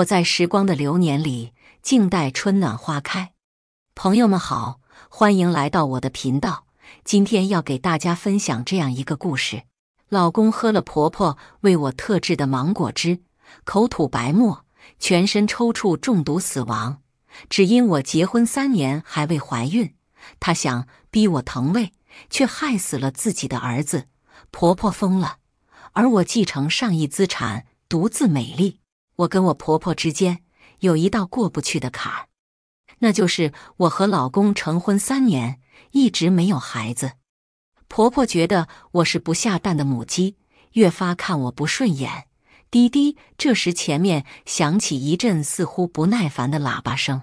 我在时光的流年里静待春暖花开。朋友们好，欢迎来到我的频道。今天要给大家分享这样一个故事：老公喝了婆婆为我特制的芒果汁，口吐白沫，全身抽搐，中毒死亡。只因我结婚三年还未怀孕，他想逼我腾位，却害死了自己的儿子。婆婆疯了，而我继承上亿资产，独自美丽。我跟我婆婆之间有一道过不去的坎，那就是我和老公成婚三年一直没有孩子。婆婆觉得我是不下蛋的母鸡，越发看我不顺眼。滴滴，这时前面响起一阵似乎不耐烦的喇叭声。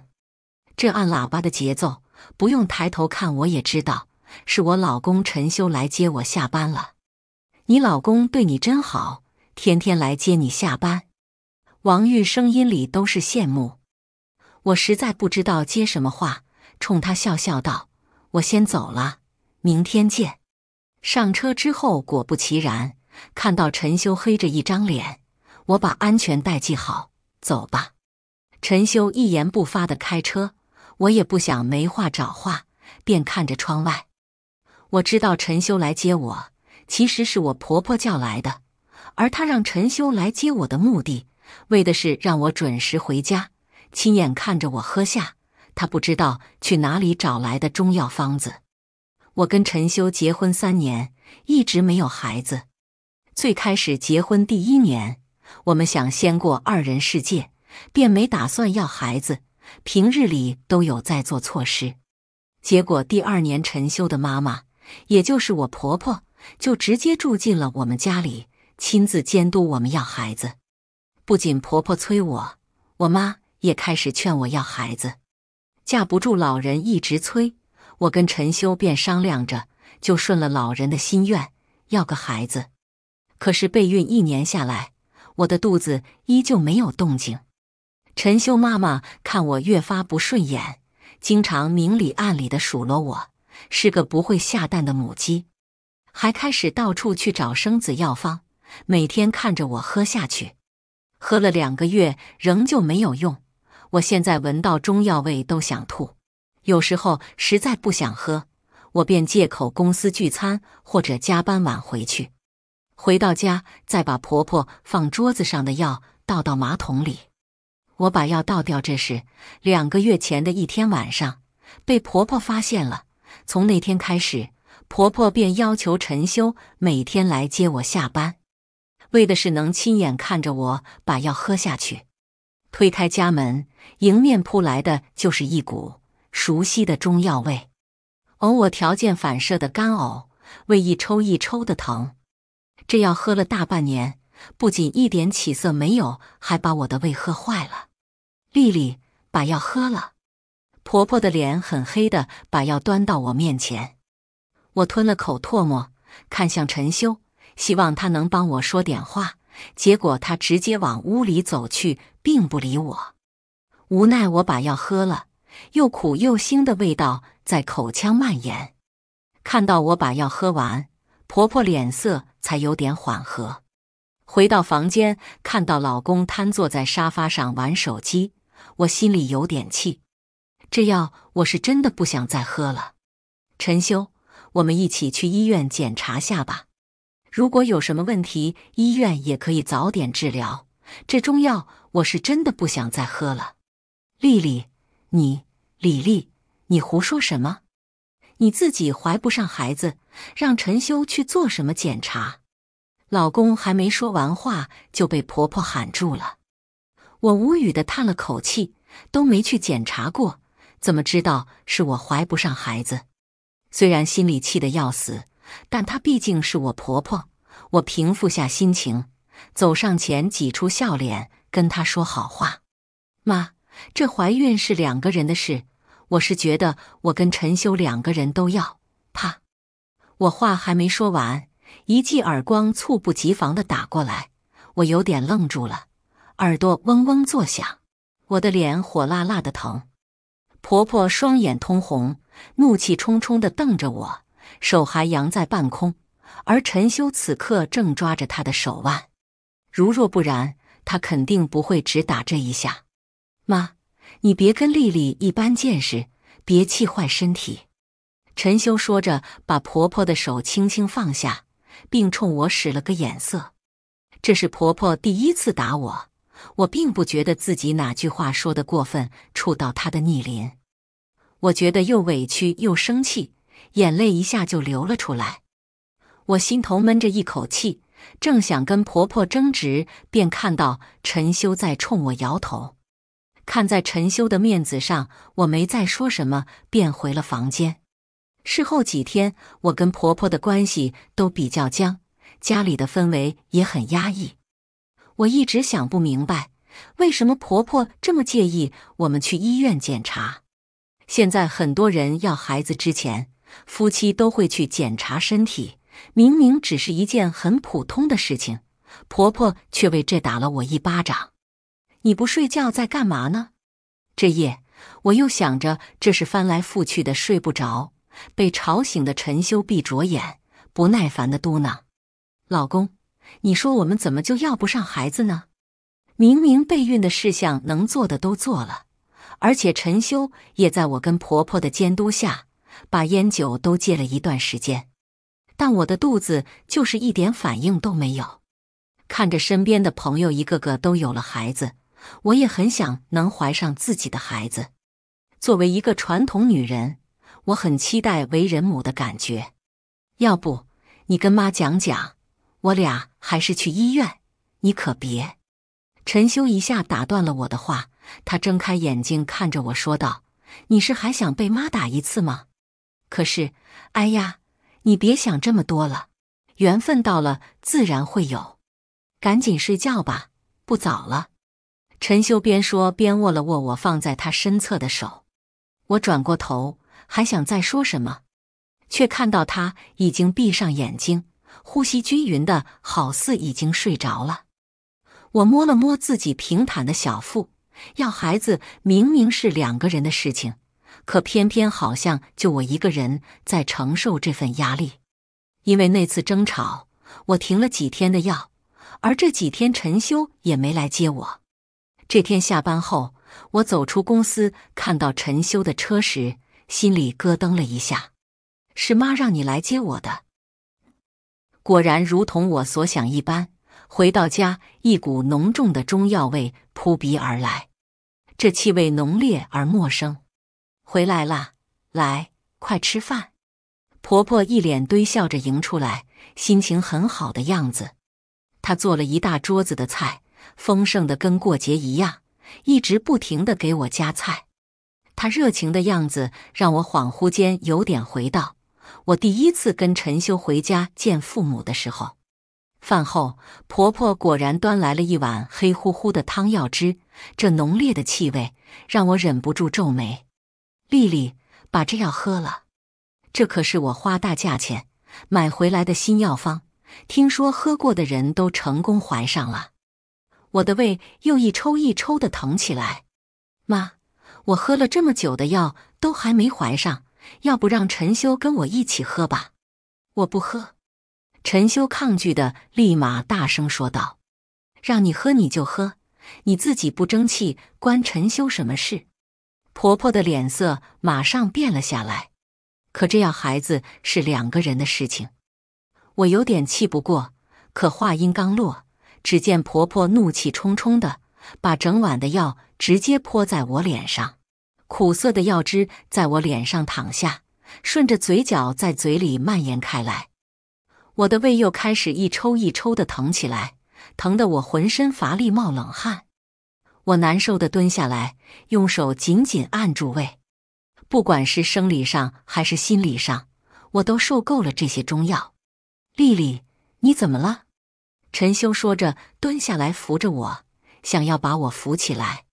这按喇叭的节奏，不用抬头看我也知道是我老公陈修来接我下班了。你老公对你真好，天天来接你下班。王玉声音里都是羡慕，我实在不知道接什么话，冲他笑笑道：“我先走了，明天见。”上车之后，果不其然，看到陈修黑着一张脸，我把安全带系好，走吧。陈修一言不发的开车，我也不想没话找话，便看着窗外。我知道陈修来接我，其实是我婆婆叫来的，而她让陈修来接我的目的。为的是让我准时回家，亲眼看着我喝下他不知道去哪里找来的中药方子。我跟陈修结婚三年，一直没有孩子。最开始结婚第一年，我们想先过二人世界，便没打算要孩子。平日里都有在做措施。结果第二年，陈修的妈妈，也就是我婆婆，就直接住进了我们家里，亲自监督我们要孩子。不仅婆婆催我，我妈也开始劝我要孩子。架不住老人一直催，我跟陈修便商量着，就顺了老人的心愿，要个孩子。可是备孕一年下来，我的肚子依旧没有动静。陈修妈妈看我越发不顺眼，经常明里暗里的数落我是个不会下蛋的母鸡，还开始到处去找生子药方，每天看着我喝下去。喝了两个月仍旧没有用，我现在闻到中药味都想吐。有时候实在不想喝，我便借口公司聚餐或者加班晚回去，回到家再把婆婆放桌子上的药倒到马桶里。我把药倒掉这时两个月前的一天晚上被婆婆发现了。从那天开始，婆婆便要求陈修每天来接我下班。为的是能亲眼看着我把药喝下去。推开家门，迎面扑来的就是一股熟悉的中药味，偶我条件反射的干呕，胃一抽一抽的疼。这药喝了大半年，不仅一点起色没有，还把我的胃喝坏了。丽丽，把药喝了。婆婆的脸很黑的，把药端到我面前。我吞了口唾沫，看向陈修。希望他能帮我说点话，结果他直接往屋里走去，并不理我。无奈我把药喝了，又苦又腥的味道在口腔蔓延。看到我把药喝完，婆婆脸色才有点缓和。回到房间，看到老公瘫坐在沙发上玩手机，我心里有点气。这药我是真的不想再喝了。陈修，我们一起去医院检查下吧。如果有什么问题，医院也可以早点治疗。这中药我是真的不想再喝了。丽丽，你李丽，你胡说什么？你自己怀不上孩子，让陈修去做什么检查？老公还没说完话就被婆婆喊住了。我无语的叹了口气，都没去检查过，怎么知道是我怀不上孩子？虽然心里气得要死，但她毕竟是我婆婆。我平复下心情，走上前，挤出笑脸跟她说好话：“妈，这怀孕是两个人的事，我是觉得我跟陈修两个人都要。”啪！我话还没说完，一记耳光猝不及防的打过来，我有点愣住了，耳朵嗡嗡作响，我的脸火辣辣的疼。婆婆双眼通红，怒气冲冲的瞪着我，手还扬在半空。而陈修此刻正抓着他的手腕，如若不然，他肯定不会只打这一下。妈，你别跟丽丽一般见识，别气坏身体。陈修说着，把婆婆的手轻轻放下，并冲我使了个眼色。这是婆婆第一次打我，我并不觉得自己哪句话说的过分，触到她的逆鳞。我觉得又委屈又生气，眼泪一下就流了出来。我心头闷着一口气，正想跟婆婆争执，便看到陈修在冲我摇头。看在陈修的面子上，我没再说什么，便回了房间。事后几天，我跟婆婆的关系都比较僵，家里的氛围也很压抑。我一直想不明白，为什么婆婆这么介意我们去医院检查？现在很多人要孩子之前，夫妻都会去检查身体。明明只是一件很普通的事情，婆婆却为这打了我一巴掌。你不睡觉在干嘛呢？这夜我又想着，这是翻来覆去的睡不着，被吵醒的陈修闭着眼，不耐烦的嘟囔：“老公，你说我们怎么就要不上孩子呢？明明备孕的事项能做的都做了，而且陈修也在我跟婆婆的监督下，把烟酒都戒了一段时间。”但我的肚子就是一点反应都没有，看着身边的朋友一个个都有了孩子，我也很想能怀上自己的孩子。作为一个传统女人，我很期待为人母的感觉。要不你跟妈讲讲，我俩还是去医院。你可别，陈修一下打断了我的话。他睁开眼睛看着我说道：“你是还想被妈打一次吗？”可是，哎呀。你别想这么多了，缘分到了自然会有。赶紧睡觉吧，不早了。陈修边说边握了握我放在他身侧的手。我转过头，还想再说什么，却看到他已经闭上眼睛，呼吸均匀的，好似已经睡着了。我摸了摸自己平坦的小腹，要孩子明明是两个人的事情。可偏偏好像就我一个人在承受这份压力，因为那次争吵，我停了几天的药，而这几天陈修也没来接我。这天下班后，我走出公司，看到陈修的车时，心里咯噔了一下。是妈让你来接我的。果然，如同我所想一般，回到家，一股浓重的中药味扑鼻而来，这气味浓烈而陌生。回来了，来，快吃饭！婆婆一脸堆笑着迎出来，心情很好的样子。她做了一大桌子的菜，丰盛的跟过节一样，一直不停的给我夹菜。她热情的样子让我恍惚间有点回到我第一次跟陈修回家见父母的时候。饭后，婆婆果然端来了一碗黑乎乎的汤药汁，这浓烈的气味让我忍不住皱眉。丽丽，把这药喝了，这可是我花大价钱买回来的新药方，听说喝过的人都成功怀上了。我的胃又一抽一抽的疼起来。妈，我喝了这么久的药都还没怀上，要不让陈修跟我一起喝吧？我不喝。陈修抗拒的立马大声说道：“让你喝你就喝，你自己不争气，关陈修什么事？”婆婆的脸色马上变了下来，可这要孩子是两个人的事情，我有点气不过。可话音刚落，只见婆婆怒气冲冲的把整碗的药直接泼在我脸上，苦涩的药汁在我脸上淌下，顺着嘴角在嘴里蔓延开来，我的胃又开始一抽一抽的疼起来，疼得我浑身乏力，冒冷汗。我难受的蹲下来，用手紧紧按住胃。不管是生理上还是心理上，我都受够了这些中药。丽丽，你怎么了？陈修说着，蹲下来扶着我，想要把我扶起来。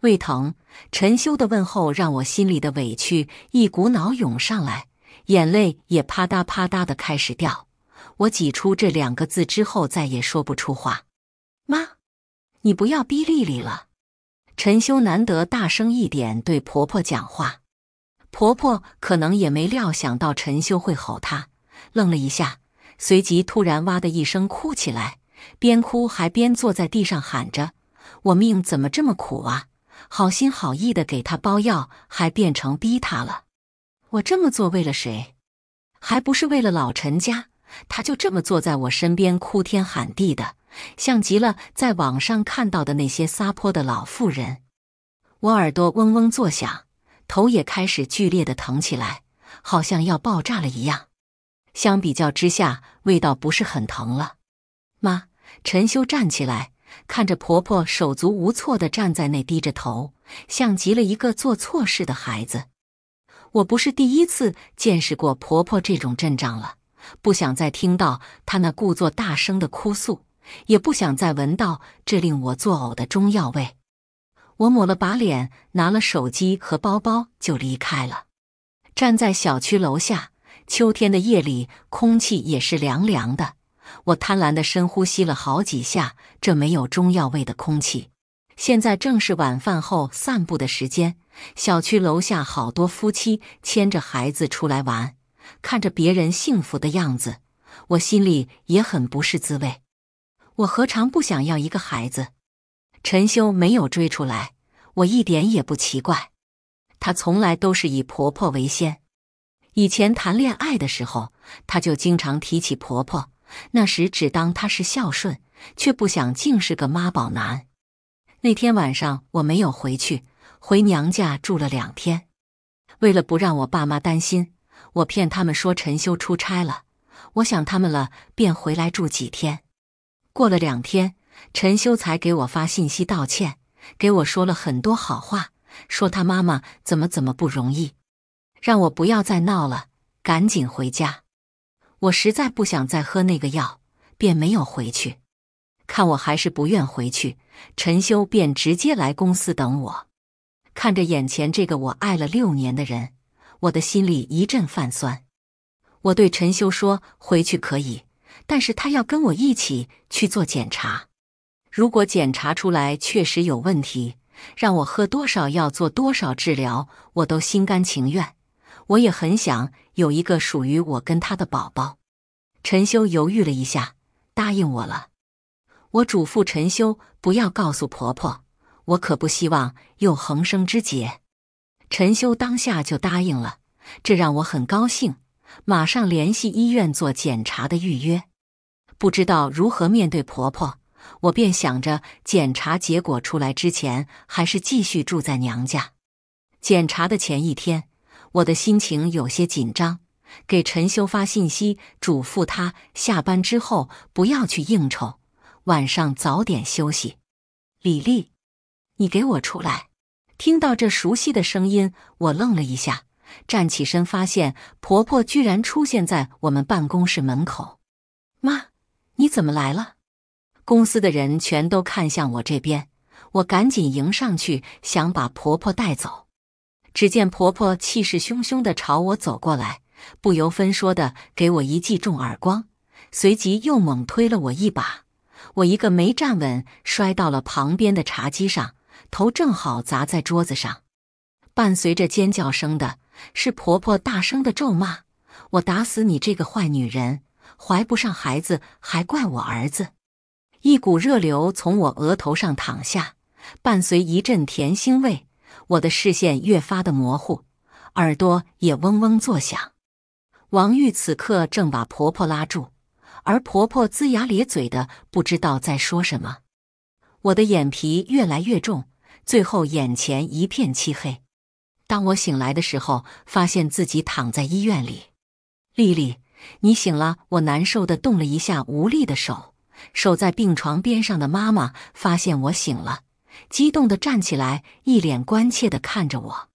胃疼。陈修的问候让我心里的委屈一股脑涌上来，眼泪也啪嗒啪嗒的开始掉。我挤出这两个字之后，再也说不出话。你不要逼丽丽了，陈修难得大声一点对婆婆讲话。婆婆可能也没料想到陈修会吼她，愣了一下，随即突然哇的一声哭起来，边哭还边坐在地上喊着：“我命怎么这么苦啊！好心好意的给她包药，还变成逼她了。我这么做为了谁？还不是为了老陈家？她就这么坐在我身边哭天喊地的。”像极了在网上看到的那些撒泼的老妇人，我耳朵嗡嗡作响，头也开始剧烈的疼起来，好像要爆炸了一样。相比较之下，味道不是很疼了。妈，陈修站起来，看着婆婆手足无措的站在那，低着头，像极了一个做错事的孩子。我不是第一次见识过婆婆这种阵仗了，不想再听到她那故作大声的哭诉。也不想再闻到这令我作呕的中药味，我抹了把脸，拿了手机和包包就离开了。站在小区楼下，秋天的夜里，空气也是凉凉的。我贪婪的深呼吸了好几下这没有中药味的空气。现在正是晚饭后散步的时间，小区楼下好多夫妻牵着孩子出来玩，看着别人幸福的样子，我心里也很不是滋味。我何尝不想要一个孩子？陈修没有追出来，我一点也不奇怪。他从来都是以婆婆为先。以前谈恋爱的时候，他就经常提起婆婆。那时只当她是孝顺，却不想竟是个妈宝男。那天晚上我没有回去，回娘家住了两天。为了不让我爸妈担心，我骗他们说陈修出差了，我想他们了，便回来住几天。过了两天，陈修才给我发信息道歉，给我说了很多好话，说他妈妈怎么怎么不容易，让我不要再闹了，赶紧回家。我实在不想再喝那个药，便没有回去。看我还是不愿回去，陈修便直接来公司等我。看着眼前这个我爱了六年的人，我的心里一阵泛酸。我对陈修说：“回去可以。”但是他要跟我一起去做检查，如果检查出来确实有问题，让我喝多少药做多少治疗，我都心甘情愿。我也很想有一个属于我跟他的宝宝。陈修犹豫了一下，答应我了。我嘱咐陈修不要告诉婆婆，我可不希望又横生枝节。陈修当下就答应了，这让我很高兴。马上联系医院做检查的预约。不知道如何面对婆婆，我便想着检查结果出来之前，还是继续住在娘家。检查的前一天，我的心情有些紧张，给陈修发信息嘱咐他下班之后不要去应酬，晚上早点休息。李丽，你给我出来！听到这熟悉的声音，我愣了一下，站起身，发现婆婆居然出现在我们办公室门口。妈。你怎么来了？公司的人全都看向我这边，我赶紧迎上去，想把婆婆带走。只见婆婆气势汹汹地朝我走过来，不由分说地给我一记重耳光，随即又猛推了我一把。我一个没站稳，摔到了旁边的茶几上，头正好砸在桌子上。伴随着尖叫声的是婆婆大声的咒骂：“我打死你这个坏女人！”怀不上孩子还怪我儿子，一股热流从我额头上淌下，伴随一阵甜腥味，我的视线越发的模糊，耳朵也嗡嗡作响。王玉此刻正把婆婆拉住，而婆婆龇牙咧嘴的，不知道在说什么。我的眼皮越来越重，最后眼前一片漆黑。当我醒来的时候，发现自己躺在医院里，丽丽。你醒了，我难受的动了一下无力的手。守在病床边上的妈妈发现我醒了，激动的站起来，一脸关切的看着我：“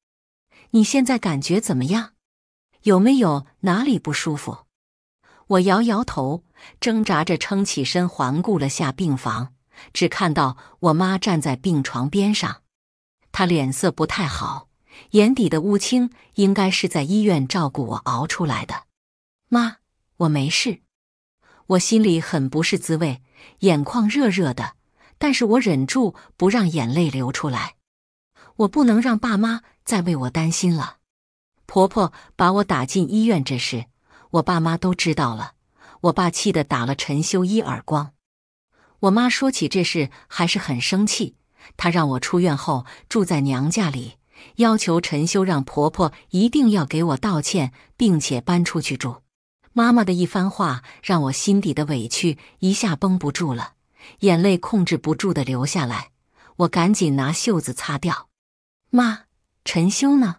你现在感觉怎么样？有没有哪里不舒服？”我摇摇头，挣扎着撑起身，环顾了下病房，只看到我妈站在病床边上。她脸色不太好，眼底的乌青应该是在医院照顾我熬出来的。妈，我没事，我心里很不是滋味，眼眶热热的，但是我忍住不让眼泪流出来。我不能让爸妈再为我担心了。婆婆把我打进医院这事，我爸妈都知道了。我爸气得打了陈修一耳光。我妈说起这事还是很生气，她让我出院后住在娘家里，要求陈修让婆婆一定要给我道歉，并且搬出去住。妈妈的一番话让我心底的委屈一下绷不住了，眼泪控制不住的流下来。我赶紧拿袖子擦掉。妈，陈修呢？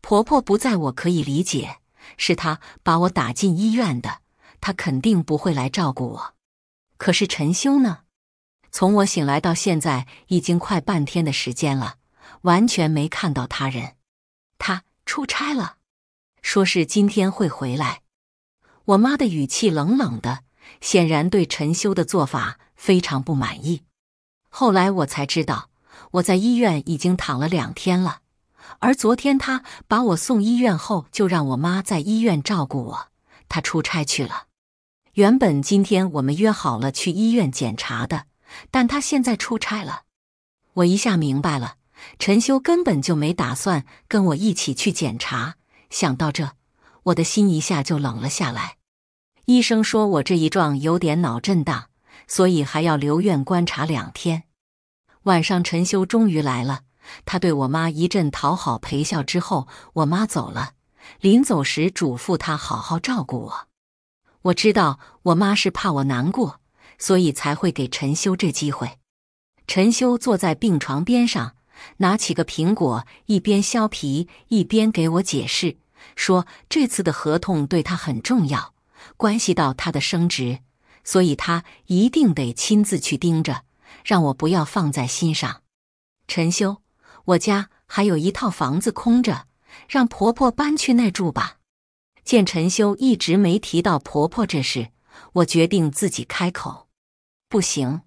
婆婆不在我可以理解，是她把我打进医院的，她肯定不会来照顾我。可是陈修呢？从我醒来到现在已经快半天的时间了，完全没看到他人。他出差了，说是今天会回来。我妈的语气冷冷的，显然对陈修的做法非常不满意。后来我才知道，我在医院已经躺了两天了，而昨天他把我送医院后，就让我妈在医院照顾我，他出差去了。原本今天我们约好了去医院检查的，但他现在出差了，我一下明白了，陈修根本就没打算跟我一起去检查。想到这。我的心一下就冷了下来。医生说我这一撞有点脑震荡，所以还要留院观察两天。晚上，陈修终于来了。他对我妈一阵讨好陪笑之后，我妈走了。临走时嘱咐他好好照顾我。我知道我妈是怕我难过，所以才会给陈修这机会。陈修坐在病床边上，拿起个苹果，一边削皮一边给我解释。说这次的合同对他很重要，关系到他的升职，所以他一定得亲自去盯着，让我不要放在心上。陈修，我家还有一套房子空着，让婆婆搬去那住吧。见陈修一直没提到婆婆这事，我决定自己开口。不行，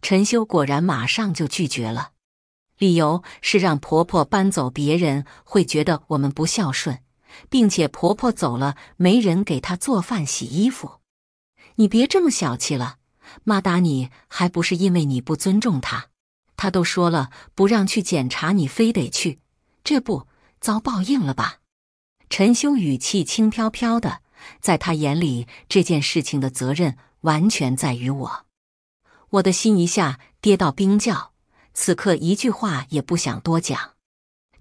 陈修果然马上就拒绝了，理由是让婆婆搬走，别人会觉得我们不孝顺。并且婆婆走了，没人给她做饭、洗衣服。你别这么小气了，妈打你还不是因为你不尊重她？她都说了不让去检查，你非得去，这不遭报应了吧？陈修语气轻飘飘的，在他眼里，这件事情的责任完全在于我。我的心一下跌到冰窖，此刻一句话也不想多讲。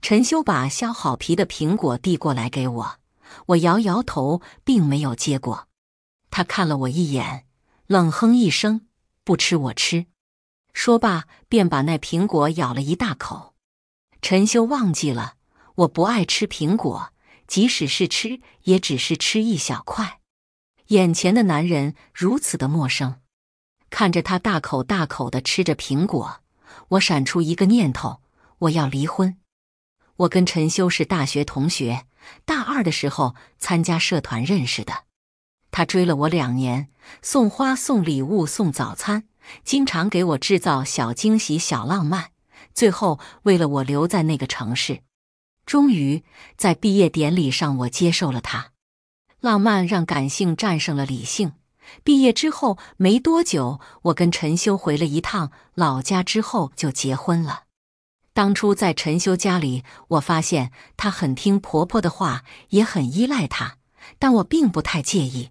陈修把削好皮的苹果递过来给我，我摇摇头，并没有接过。他看了我一眼，冷哼一声：“不吃我吃。”说罢便把那苹果咬了一大口。陈修忘记了我不爱吃苹果，即使是吃，也只是吃一小块。眼前的男人如此的陌生，看着他大口大口的吃着苹果，我闪出一个念头：我要离婚。我跟陈修是大学同学，大二的时候参加社团认识的。他追了我两年，送花、送礼物、送早餐，经常给我制造小惊喜、小浪漫。最后为了我留在那个城市，终于在毕业典礼上我接受了他。浪漫让感性战胜了理性。毕业之后没多久，我跟陈修回了一趟老家，之后就结婚了。当初在陈修家里，我发现他很听婆婆的话，也很依赖她，但我并不太介意。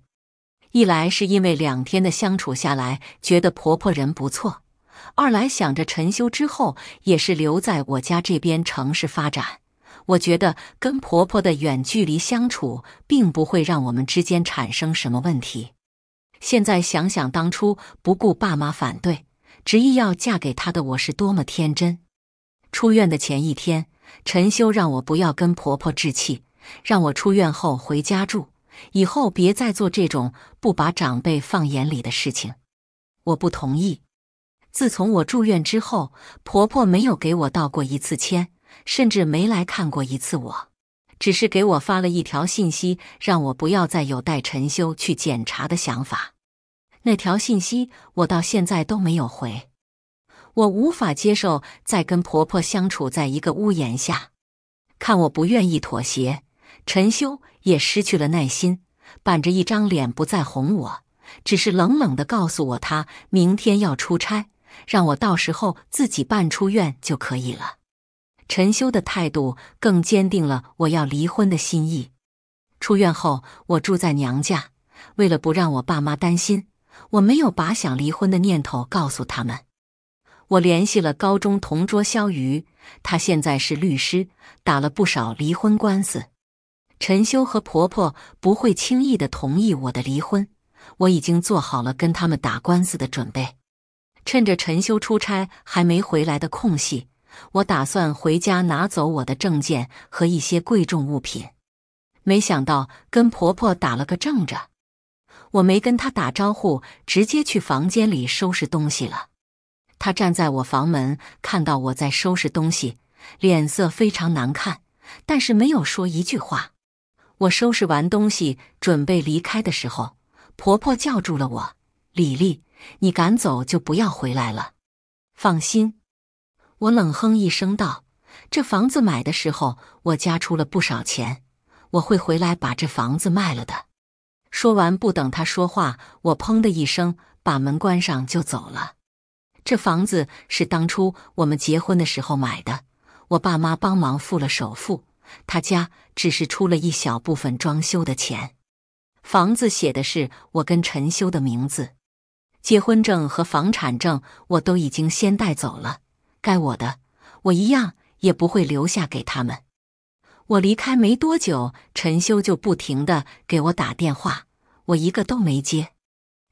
一来是因为两天的相处下来，觉得婆婆人不错；二来想着陈修之后也是留在我家这边城市发展，我觉得跟婆婆的远距离相处并不会让我们之间产生什么问题。现在想想，当初不顾爸妈反对，执意要嫁给他的我是多么天真。出院的前一天，陈修让我不要跟婆婆置气，让我出院后回家住，以后别再做这种不把长辈放眼里的事情。我不同意。自从我住院之后，婆婆没有给我道过一次歉，甚至没来看过一次我，只是给我发了一条信息，让我不要再有带陈修去检查的想法。那条信息我到现在都没有回。我无法接受再跟婆婆相处在一个屋檐下，看我不愿意妥协，陈修也失去了耐心，板着一张脸不再哄我，只是冷冷的告诉我他明天要出差，让我到时候自己办出院就可以了。陈修的态度更坚定了我要离婚的心意。出院后，我住在娘家，为了不让我爸妈担心，我没有把想离婚的念头告诉他们。我联系了高中同桌肖瑜，他现在是律师，打了不少离婚官司。陈修和婆婆不会轻易的同意我的离婚，我已经做好了跟他们打官司的准备。趁着陈修出差还没回来的空隙，我打算回家拿走我的证件和一些贵重物品。没想到跟婆婆打了个正着，我没跟她打招呼，直接去房间里收拾东西了。她站在我房门，看到我在收拾东西，脸色非常难看，但是没有说一句话。我收拾完东西，准备离开的时候，婆婆叫住了我：“李丽，你敢走就不要回来了。”放心，我冷哼一声道：“这房子买的时候，我家出了不少钱，我会回来把这房子卖了的。”说完，不等她说话，我砰的一声把门关上就走了。这房子是当初我们结婚的时候买的，我爸妈帮忙付了首付，他家只是出了一小部分装修的钱。房子写的是我跟陈修的名字，结婚证和房产证我都已经先带走了。该我的，我一样也不会留下给他们。我离开没多久，陈修就不停的给我打电话，我一个都没接。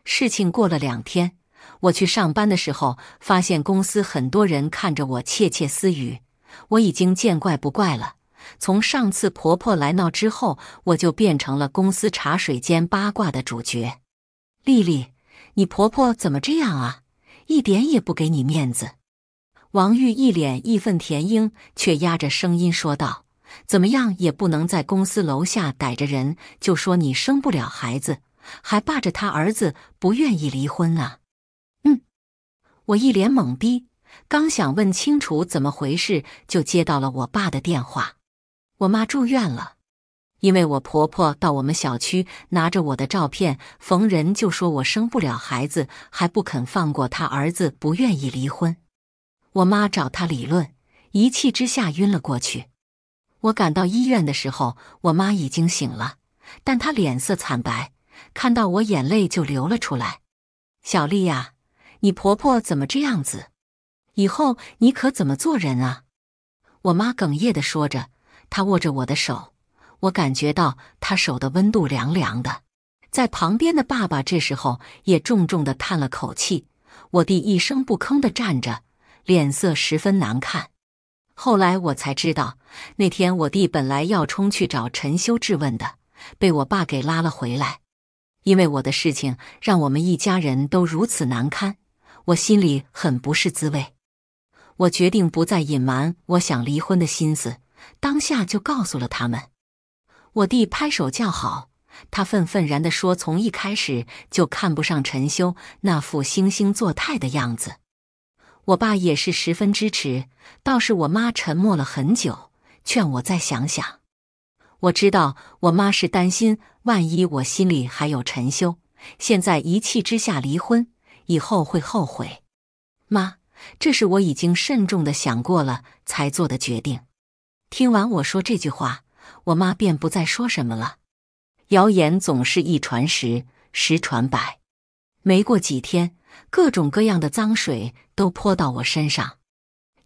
事情过了两天。我去上班的时候，发现公司很多人看着我窃窃私语，我已经见怪不怪了。从上次婆婆来闹之后，我就变成了公司茶水间八卦的主角。丽丽，你婆婆怎么这样啊？一点也不给你面子！王玉一脸义愤填膺，却压着声音说道：“怎么样也不能在公司楼下逮着人就说你生不了孩子，还霸着他儿子不愿意离婚啊！”我一脸懵逼，刚想问清楚怎么回事，就接到了我爸的电话。我妈住院了，因为我婆婆到我们小区拿着我的照片，逢人就说我生不了孩子，还不肯放过他儿子，不愿意离婚。我妈找他理论，一气之下晕了过去。我赶到医院的时候，我妈已经醒了，但她脸色惨白，看到我眼泪就流了出来。小丽呀。你婆婆怎么这样子？以后你可怎么做人啊？我妈哽咽的说着，她握着我的手，我感觉到她手的温度凉凉的。在旁边的爸爸这时候也重重的叹了口气。我弟一声不吭的站着，脸色十分难看。后来我才知道，那天我弟本来要冲去找陈修质问的，被我爸给拉了回来，因为我的事情让我们一家人都如此难堪。我心里很不是滋味，我决定不再隐瞒我想离婚的心思，当下就告诉了他们。我弟拍手叫好，他愤愤然地说：“从一开始就看不上陈修那副惺惺作态的样子。”我爸也是十分支持，倒是我妈沉默了很久，劝我再想想。我知道我妈是担心，万一我心里还有陈修，现在一气之下离婚。以后会后悔，妈，这是我已经慎重的想过了才做的决定。听完我说这句话，我妈便不再说什么了。谣言总是一传十，十传百。没过几天，各种各样的脏水都泼到我身上，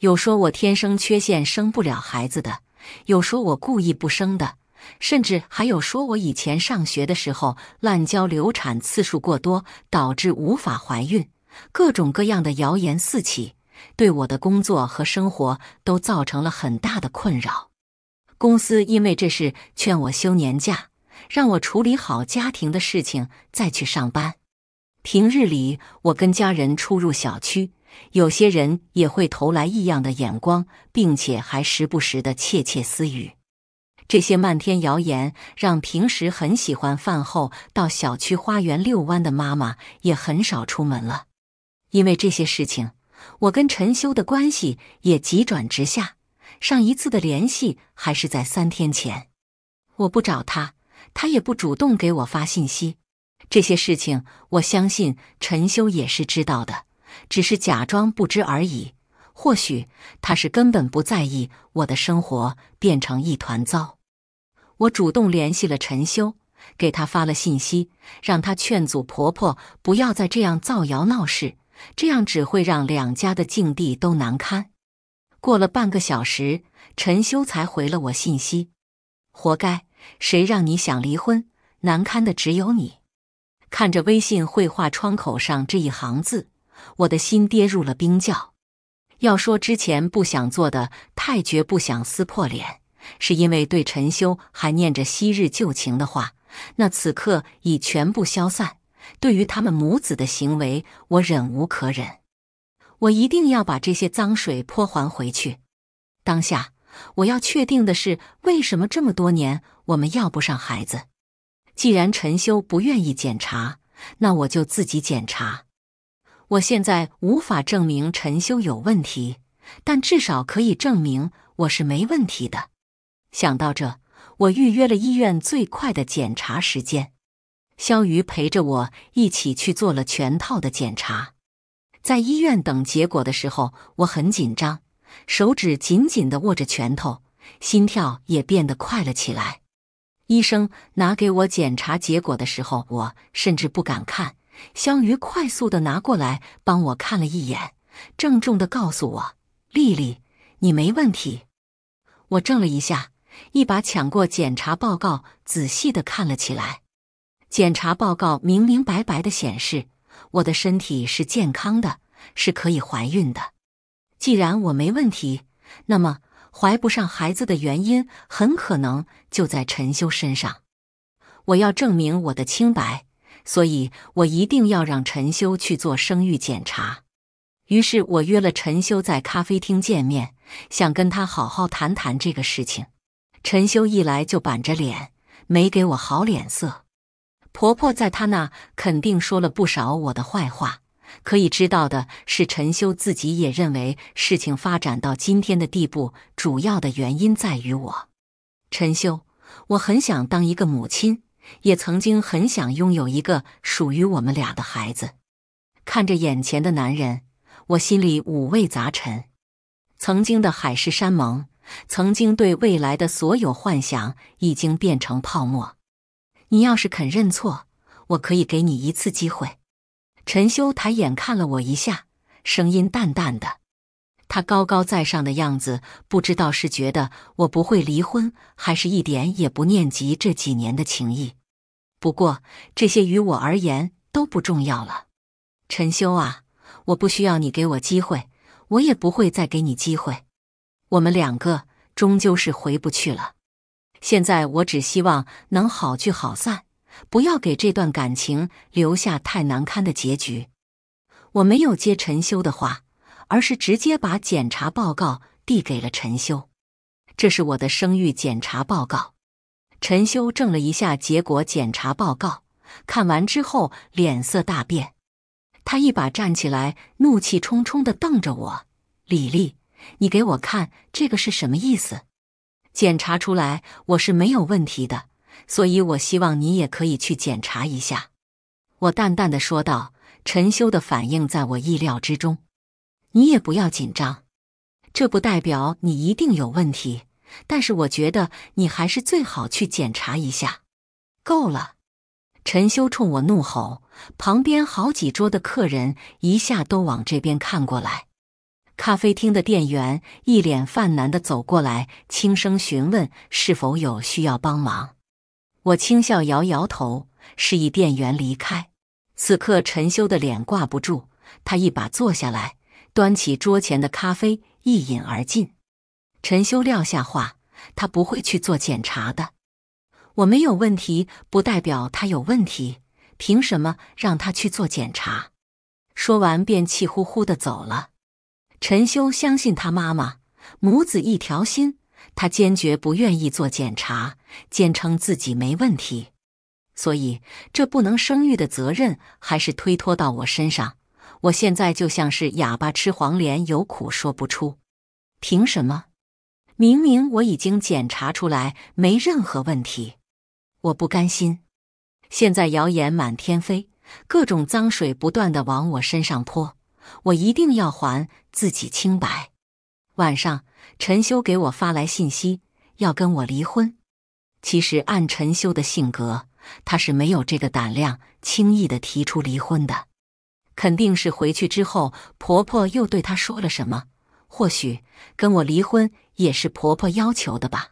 有说我天生缺陷生不了孩子的，有说我故意不生的。甚至还有说我以前上学的时候滥交，流产次数过多，导致无法怀孕。各种各样的谣言四起，对我的工作和生活都造成了很大的困扰。公司因为这事劝我休年假，让我处理好家庭的事情再去上班。平日里，我跟家人出入小区，有些人也会投来异样的眼光，并且还时不时的窃窃私语。这些漫天谣言让平时很喜欢饭后到小区花园遛弯的妈妈也很少出门了。因为这些事情，我跟陈修的关系也急转直下。上一次的联系还是在三天前，我不找他，他也不主动给我发信息。这些事情我相信陈修也是知道的，只是假装不知而已。或许他是根本不在意我的生活变成一团糟。我主动联系了陈修，给他发了信息，让他劝阻婆婆不要再这样造谣闹事，这样只会让两家的境地都难堪。过了半个小时，陈修才回了我信息：“活该，谁让你想离婚？难堪的只有你。”看着微信会话窗口上这一行字，我的心跌入了冰窖。要说之前不想做的太绝，不想撕破脸。是因为对陈修还念着昔日旧情的话，那此刻已全部消散。对于他们母子的行为，我忍无可忍。我一定要把这些脏水泼还回去。当下，我要确定的是，为什么这么多年我们要不上孩子？既然陈修不愿意检查，那我就自己检查。我现在无法证明陈修有问题，但至少可以证明我是没问题的。想到这，我预约了医院最快的检查时间。肖瑜陪着我一起去做了全套的检查。在医院等结果的时候，我很紧张，手指紧紧的握着拳头，心跳也变得快了起来。医生拿给我检查结果的时候，我甚至不敢看。肖瑜快速的拿过来帮我看了一眼，郑重的告诉我：“丽丽，你没问题。”我怔了一下。一把抢过检查报告，仔细的看了起来。检查报告明明白白的显示，我的身体是健康的，是可以怀孕的。既然我没问题，那么怀不上孩子的原因很可能就在陈修身上。我要证明我的清白，所以我一定要让陈修去做生育检查。于是，我约了陈修在咖啡厅见面，想跟他好好谈谈这个事情。陈修一来就板着脸，没给我好脸色。婆婆在她那肯定说了不少我的坏话。可以知道的是，陈修自己也认为事情发展到今天的地步，主要的原因在于我。陈修，我很想当一个母亲，也曾经很想拥有一个属于我们俩的孩子。看着眼前的男人，我心里五味杂陈。曾经的海誓山盟。曾经对未来的所有幻想已经变成泡沫。你要是肯认错，我可以给你一次机会。陈修抬眼看了我一下，声音淡淡的。他高高在上的样子，不知道是觉得我不会离婚，还是一点也不念及这几年的情谊。不过这些于我而言都不重要了。陈修啊，我不需要你给我机会，我也不会再给你机会。我们两个终究是回不去了。现在我只希望能好聚好散，不要给这段感情留下太难堪的结局。我没有接陈修的话，而是直接把检查报告递给了陈修。这是我的生育检查报告。陈修正了一下结果，检查报告看完之后脸色大变，他一把站起来，怒气冲冲地瞪着我，李丽。你给我看这个是什么意思？检查出来我是没有问题的，所以我希望你也可以去检查一下。我淡淡的说道。陈修的反应在我意料之中，你也不要紧张，这不代表你一定有问题，但是我觉得你还是最好去检查一下。够了！陈修冲我怒吼，旁边好几桌的客人一下都往这边看过来。咖啡厅的店员一脸犯难地走过来，轻声询问是否有需要帮忙。我轻笑，摇摇头，示意店员离开。此刻，陈修的脸挂不住，他一把坐下来，端起桌前的咖啡一饮而尽。陈修撂下话：“他不会去做检查的，我没有问题，不代表他有问题，凭什么让他去做检查？”说完，便气呼呼地走了。陈修相信他妈妈，母子一条心。他坚决不愿意做检查，坚称自己没问题。所以，这不能生育的责任还是推脱到我身上。我现在就像是哑巴吃黄连，有苦说不出。凭什么？明明我已经检查出来没任何问题，我不甘心。现在谣言满天飞，各种脏水不断的往我身上泼。我一定要还自己清白。晚上，陈修给我发来信息，要跟我离婚。其实按陈修的性格，他是没有这个胆量轻易的提出离婚的。肯定是回去之后，婆婆又对他说了什么。或许跟我离婚也是婆婆要求的吧。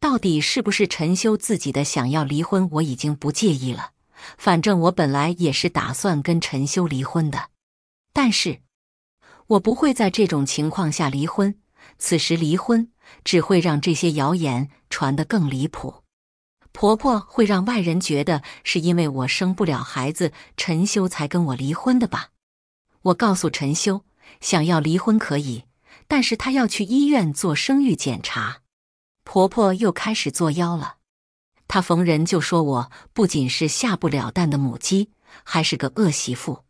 到底是不是陈修自己的想要离婚，我已经不介意了。反正我本来也是打算跟陈修离婚的。但是，我不会在这种情况下离婚。此时离婚只会让这些谣言传得更离谱。婆婆会让外人觉得是因为我生不了孩子，陈修才跟我离婚的吧？我告诉陈修，想要离婚可以，但是他要去医院做生育检查。婆婆又开始作妖了，她逢人就说，我不仅是下不了蛋的母鸡，还是个恶媳妇。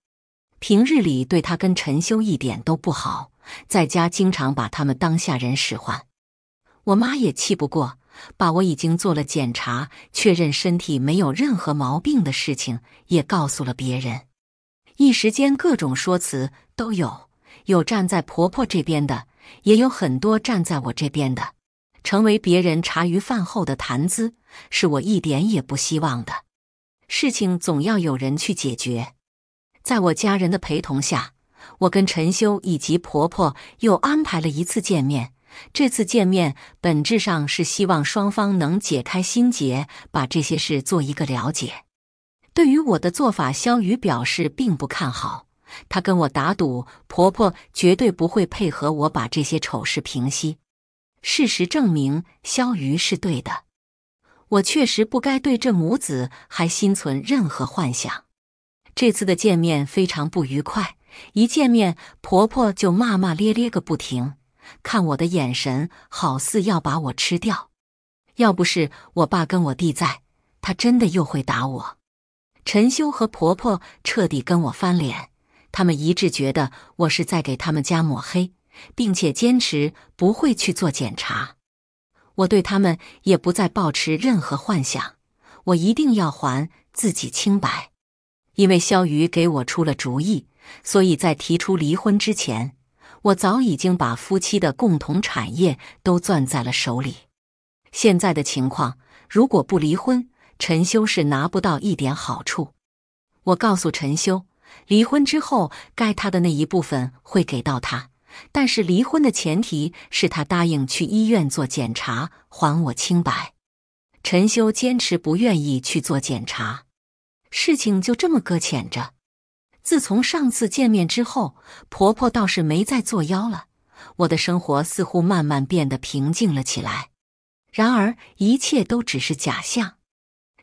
平日里对他跟陈修一点都不好，在家经常把他们当下人使唤，我妈也气不过，把我已经做了检查，确认身体没有任何毛病的事情也告诉了别人。一时间各种说辞都有，有站在婆婆这边的，也有很多站在我这边的，成为别人茶余饭后的谈资，是我一点也不希望的。事情总要有人去解决。在我家人的陪同下，我跟陈修以及婆婆又安排了一次见面。这次见面本质上是希望双方能解开心结，把这些事做一个了解。对于我的做法，肖瑜表示并不看好。他跟我打赌，婆婆绝对不会配合我把这些丑事平息。事实证明，肖瑜是对的。我确实不该对这母子还心存任何幻想。这次的见面非常不愉快，一见面婆婆就骂骂咧咧个不停，看我的眼神好似要把我吃掉。要不是我爸跟我弟在，她真的又会打我。陈修和婆婆彻底跟我翻脸，他们一致觉得我是在给他们家抹黑，并且坚持不会去做检查。我对他们也不再抱持任何幻想，我一定要还自己清白。因为肖瑜给我出了主意，所以在提出离婚之前，我早已经把夫妻的共同产业都攥在了手里。现在的情况，如果不离婚，陈修是拿不到一点好处。我告诉陈修，离婚之后该他的那一部分会给到他，但是离婚的前提是他答应去医院做检查，还我清白。陈修坚持不愿意去做检查。事情就这么搁浅着。自从上次见面之后，婆婆倒是没再作妖了，我的生活似乎慢慢变得平静了起来。然而，一切都只是假象。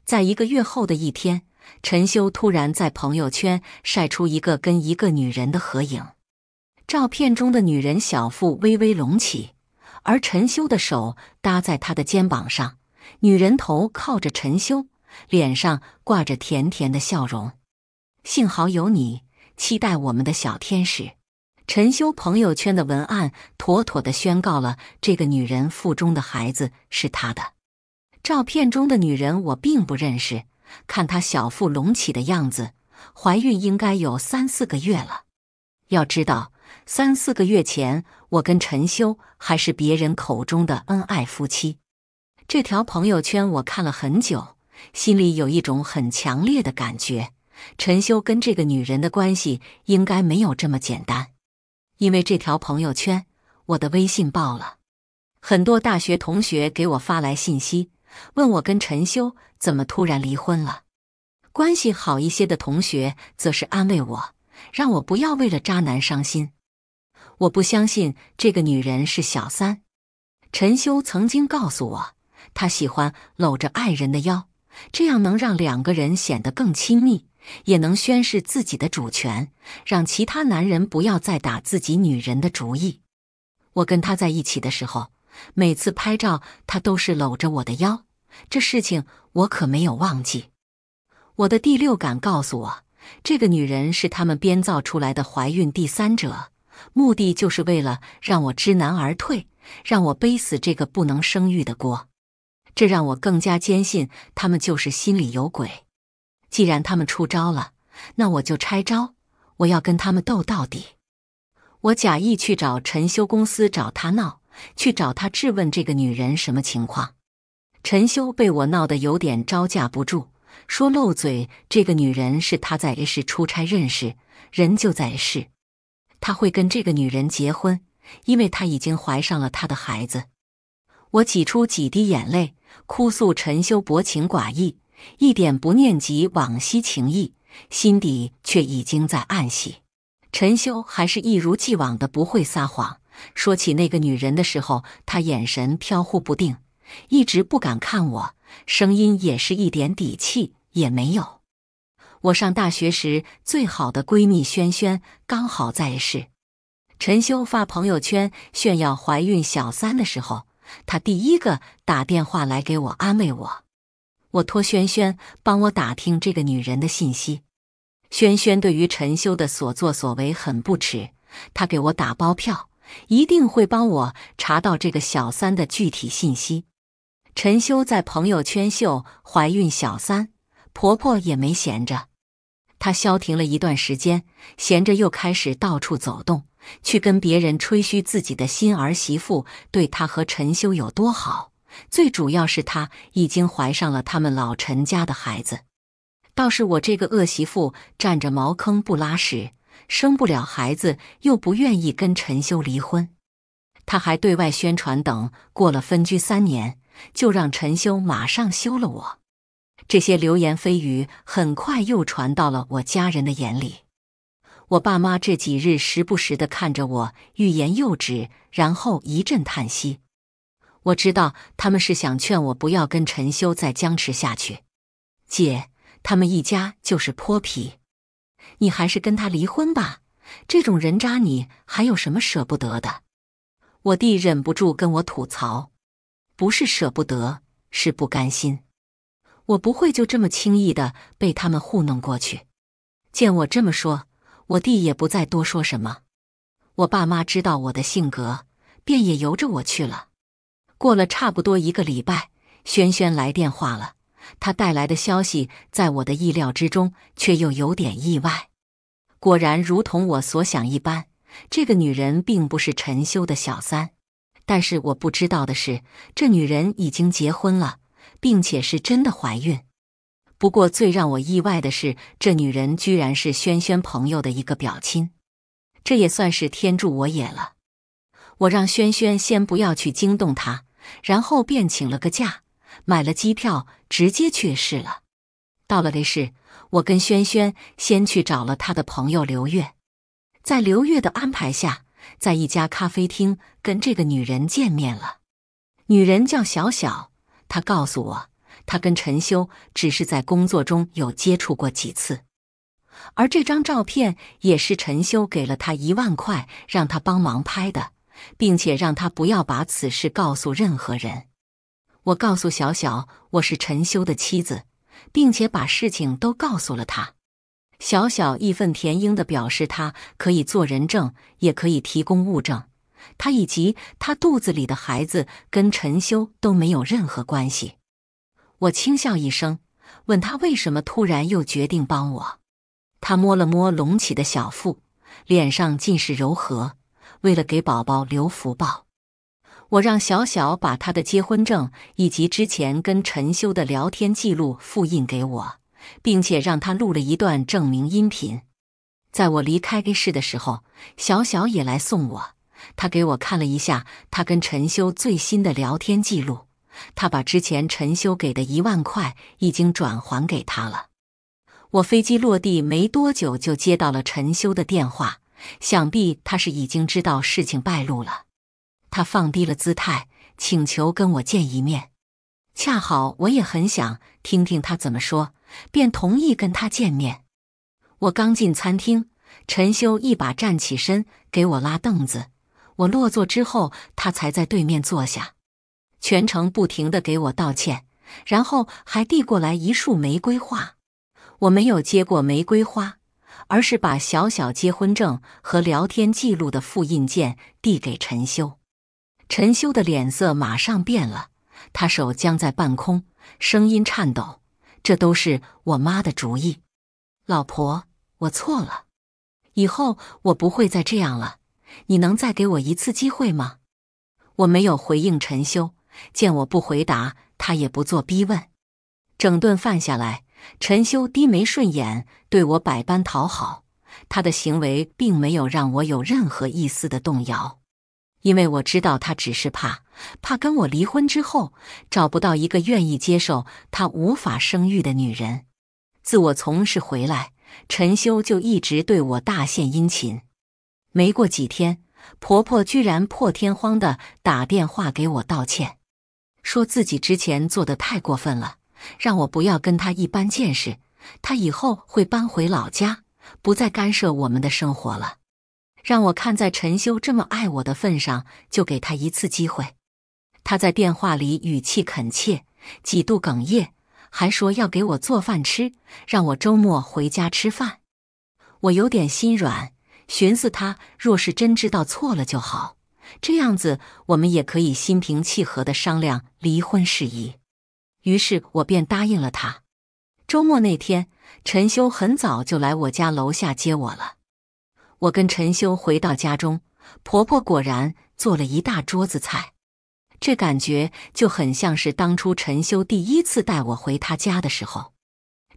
在一个月后的一天，陈修突然在朋友圈晒出一个跟一个女人的合影。照片中的女人小腹微微隆起，而陈修的手搭在她的肩膀上，女人头靠着陈修。脸上挂着甜甜的笑容，幸好有你。期待我们的小天使。陈修朋友圈的文案妥妥的宣告了这个女人腹中的孩子是他的。照片中的女人我并不认识，看她小腹隆起的样子，怀孕应该有三四个月了。要知道三四个月前，我跟陈修还是别人口中的恩爱夫妻。这条朋友圈我看了很久。心里有一种很强烈的感觉，陈修跟这个女人的关系应该没有这么简单。因为这条朋友圈，我的微信爆了，很多大学同学给我发来信息，问我跟陈修怎么突然离婚了。关系好一些的同学则是安慰我，让我不要为了渣男伤心。我不相信这个女人是小三。陈修曾经告诉我，他喜欢搂着爱人的腰。这样能让两个人显得更亲密，也能宣示自己的主权，让其他男人不要再打自己女人的主意。我跟他在一起的时候，每次拍照他都是搂着我的腰，这事情我可没有忘记。我的第六感告诉我，这个女人是他们编造出来的怀孕第三者，目的就是为了让我知难而退，让我背死这个不能生育的锅。这让我更加坚信，他们就是心里有鬼。既然他们出招了，那我就拆招。我要跟他们斗到底。我假意去找陈修公司找他闹，去找他质问这个女人什么情况。陈修被我闹得有点招架不住，说漏嘴：这个女人是他在 A 市出差认识，人就在 A 市，他会跟这个女人结婚，因为他已经怀上了他的孩子。我挤出几滴眼泪。哭诉陈修薄情寡义，一点不念及往昔情谊，心底却已经在暗喜。陈修还是一如既往的不会撒谎，说起那个女人的时候，他眼神飘忽不定，一直不敢看我，声音也是一点底气也没有。我上大学时最好的闺蜜萱萱刚好在世，陈修发朋友圈炫耀怀孕小三的时候。他第一个打电话来给我安慰我，我托轩轩帮我打听这个女人的信息。轩轩对于陈修的所作所为很不耻，他给我打包票，一定会帮我查到这个小三的具体信息。陈修在朋友圈秀怀孕小三，婆婆也没闲着，她消停了一段时间，闲着又开始到处走动。去跟别人吹嘘自己的新儿媳妇对他和陈修有多好，最主要是他已经怀上了他们老陈家的孩子，倒是我这个恶媳妇占着茅坑不拉屎，生不了孩子又不愿意跟陈修离婚，他还对外宣传等过了分居三年就让陈修马上休了我，这些流言蜚语很快又传到了我家人的眼里。我爸妈这几日时不时的看着我，欲言又止，然后一阵叹息。我知道他们是想劝我不要跟陈修再僵持下去。姐，他们一家就是泼皮，你还是跟他离婚吧。这种人渣，你还有什么舍不得的？我弟忍不住跟我吐槽：“不是舍不得，是不甘心。我不会就这么轻易的被他们糊弄过去。”见我这么说。我弟也不再多说什么，我爸妈知道我的性格，便也由着我去了。过了差不多一个礼拜，轩轩来电话了，他带来的消息在我的意料之中，却又有点意外。果然如同我所想一般，这个女人并不是陈修的小三，但是我不知道的是，这女人已经结婚了，并且是真的怀孕。不过，最让我意外的是，这女人居然是轩轩朋友的一个表亲，这也算是天助我也了。我让轩轩先不要去惊动她，然后便请了个假，买了机票，直接去世了。到了雷市，我跟轩轩先去找了他的朋友刘月，在刘月的安排下，在一家咖啡厅跟这个女人见面了。女人叫小小，她告诉我。他跟陈修只是在工作中有接触过几次，而这张照片也是陈修给了他一万块，让他帮忙拍的，并且让他不要把此事告诉任何人。我告诉小小我是陈修的妻子，并且把事情都告诉了他。小小义愤填膺地表示，他可以做人证，也可以提供物证。他以及他肚子里的孩子跟陈修都没有任何关系。我轻笑一声，问他为什么突然又决定帮我。他摸了摸隆起的小腹，脸上尽是柔和。为了给宝宝留福报，我让小小把他的结婚证以及之前跟陈修的聊天记录复印给我，并且让他录了一段证明音频。在我离开 A 市的时候，小小也来送我。他给我看了一下他跟陈修最新的聊天记录。他把之前陈修给的一万块已经转还给他了。我飞机落地没多久就接到了陈修的电话，想必他是已经知道事情败露了。他放低了姿态，请求跟我见一面。恰好我也很想听听他怎么说，便同意跟他见面。我刚进餐厅，陈修一把站起身给我拉凳子。我落座之后，他才在对面坐下。全程不停的给我道歉，然后还递过来一束玫瑰花。我没有接过玫瑰花，而是把小小结婚证和聊天记录的复印件递给陈修。陈修的脸色马上变了，他手僵在半空，声音颤抖：“这都是我妈的主意，老婆，我错了，以后我不会再这样了。你能再给我一次机会吗？”我没有回应陈修。见我不回答，他也不做逼问。整顿饭下来，陈修低眉顺眼，对我百般讨好。他的行为并没有让我有任何一丝的动摇，因为我知道他只是怕怕跟我离婚之后找不到一个愿意接受他无法生育的女人。自我从事回来，陈修就一直对我大献殷勤。没过几天，婆婆居然破天荒地打电话给我道歉。说自己之前做的太过分了，让我不要跟他一般见识。他以后会搬回老家，不再干涉我们的生活了。让我看在陈修这么爱我的份上，就给他一次机会。他在电话里语气恳切，几度哽咽，还说要给我做饭吃，让我周末回家吃饭。我有点心软，寻思他若是真知道错了就好。这样子，我们也可以心平气和的商量离婚事宜。于是我便答应了他。周末那天，陈修很早就来我家楼下接我了。我跟陈修回到家中，婆婆果然做了一大桌子菜，这感觉就很像是当初陈修第一次带我回他家的时候。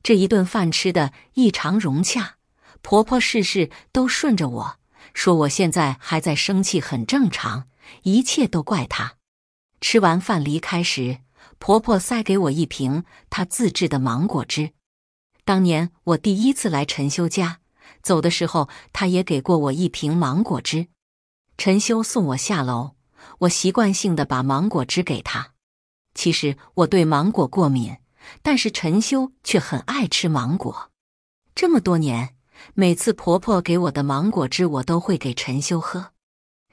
这一顿饭吃的异常融洽，婆婆事事都顺着我。说我现在还在生气，很正常，一切都怪他。吃完饭离开时，婆婆塞给我一瓶她自制的芒果汁。当年我第一次来陈修家，走的时候她也给过我一瓶芒果汁。陈修送我下楼，我习惯性的把芒果汁给他。其实我对芒果过敏，但是陈修却很爱吃芒果，这么多年。每次婆婆给我的芒果汁，我都会给陈修喝。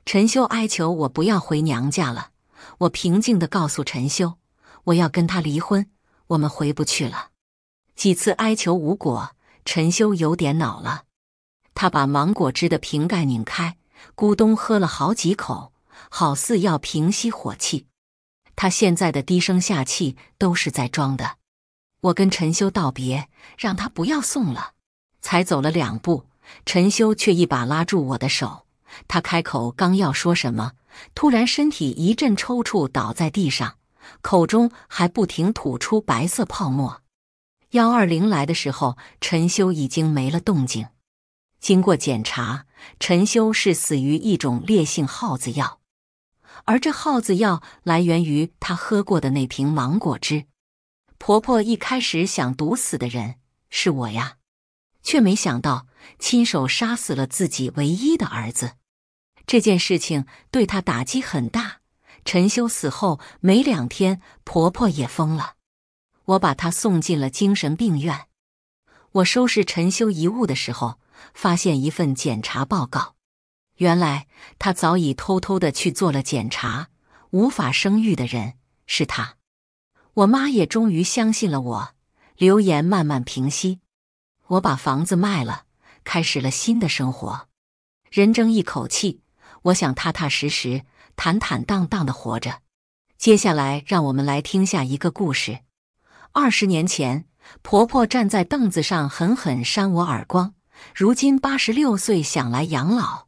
陈修哀求我不要回娘家了，我平静地告诉陈修，我要跟他离婚，我们回不去了。几次哀求无果，陈修有点恼了，他把芒果汁的瓶盖拧开，咕咚喝了好几口，好似要平息火气。他现在的低声下气都是在装的。我跟陈修道别，让他不要送了。才走了两步，陈修却一把拉住我的手。他开口刚要说什么，突然身体一阵抽搐，倒在地上，口中还不停吐出白色泡沫。幺二零来的时候，陈修已经没了动静。经过检查，陈修是死于一种烈性耗子药，而这耗子药来源于他喝过的那瓶芒果汁。婆婆一开始想毒死的人是我呀。却没想到亲手杀死了自己唯一的儿子，这件事情对他打击很大。陈修死后没两天，婆婆也疯了，我把她送进了精神病院。我收拾陈修遗物的时候，发现一份检查报告，原来他早已偷偷的去做了检查。无法生育的人是他，我妈也终于相信了我，流言慢慢平息。我把房子卖了，开始了新的生活。人争一口气，我想踏踏实实、坦坦荡荡的活着。接下来，让我们来听下一个故事。二十年前，婆婆站在凳子上狠狠扇我耳光，如今八十六岁想来养老，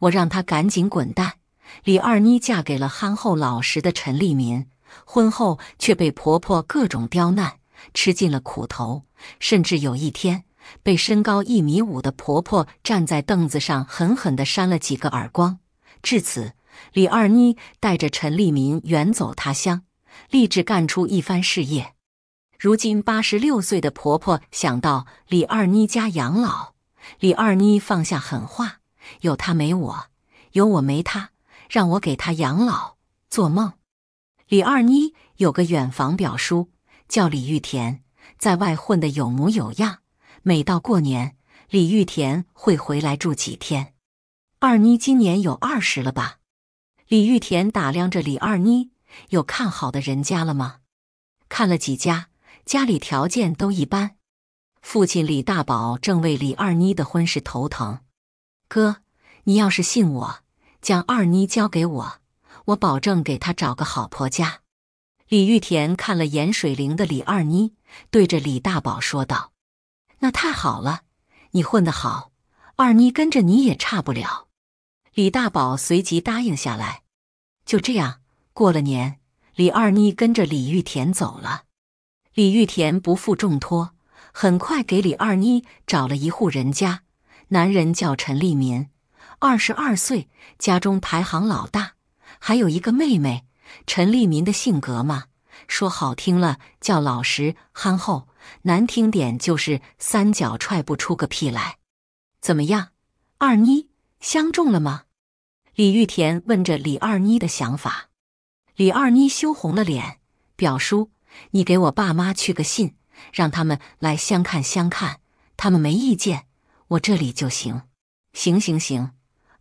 我让她赶紧滚蛋。李二妮嫁给了憨厚老实的陈立民，婚后却被婆婆各种刁难，吃尽了苦头，甚至有一天。被身高一米五的婆婆站在凳子上狠狠地扇了几个耳光。至此，李二妮带着陈立民远走他乡，立志干出一番事业。如今八十六岁的婆婆想到李二妮家养老，李二妮放下狠话：“有他没我，有我没他，让我给他养老，做梦！”李二妮有个远房表叔叫李玉田，在外混得有模有样。每到过年，李玉田会回来住几天。二妮今年有二十了吧？李玉田打量着李二妮，有看好的人家了吗？看了几家，家里条件都一般。父亲李大宝正为李二妮的婚事头疼。哥，你要是信我，将二妮交给我，我保证给她找个好婆家。李玉田看了眼水灵的李二妮，对着李大宝说道。那太好了，你混得好，二妮跟着你也差不了。李大宝随即答应下来。就这样，过了年，李二妮跟着李玉田走了。李玉田不负重托，很快给李二妮找了一户人家，男人叫陈立民，二十二岁，家中排行老大，还有一个妹妹。陈立民的性格嘛，说好听了叫老实憨厚。难听点就是三脚踹不出个屁来，怎么样，二妮相中了吗？李玉田问着李二妮的想法。李二妮羞红了脸：“表叔，你给我爸妈去个信，让他们来相看相看，他们没意见，我这里就行。”“行行行，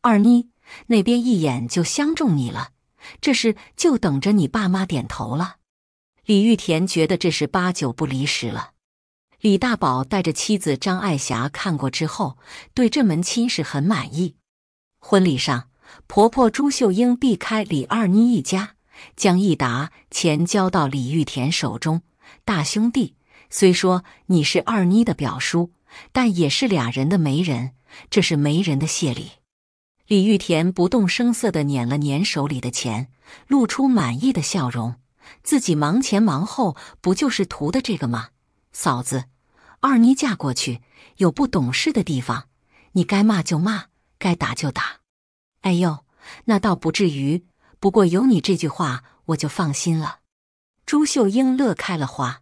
二妮那边一眼就相中你了，这事就等着你爸妈点头了。”李玉田觉得这是八九不离十了。李大宝带着妻子张爱霞看过之后，对这门亲事很满意。婚礼上，婆婆朱秀英避开李二妮一家，将一沓钱交到李玉田手中。大兄弟，虽说你是二妮的表叔，但也是俩人的媒人，这是媒人的谢礼。李玉田不动声色地捻了捻手里的钱，露出满意的笑容。自己忙前忙后，不就是图的这个吗？嫂子，二妮嫁过去有不懂事的地方，你该骂就骂，该打就打。哎呦，那倒不至于。不过有你这句话，我就放心了。朱秀英乐开了花。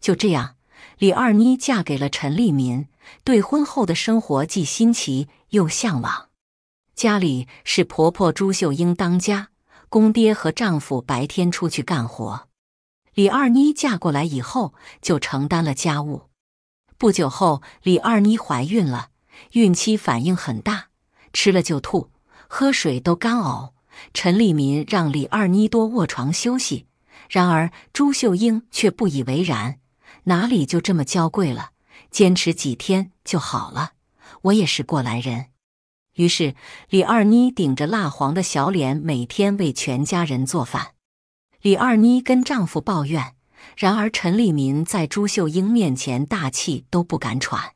就这样，李二妮嫁给了陈立民，对婚后的生活既新奇又向往。家里是婆婆朱秀英当家。公爹和丈夫白天出去干活，李二妮嫁过来以后就承担了家务。不久后，李二妮怀孕了，孕期反应很大，吃了就吐，喝水都干呕。陈立民让李二妮多卧床休息，然而朱秀英却不以为然：“哪里就这么娇贵了？坚持几天就好了。我也是过来人。”于是，李二妮顶着蜡黄的小脸，每天为全家人做饭。李二妮跟丈夫抱怨，然而陈立民在朱秀英面前大气都不敢喘。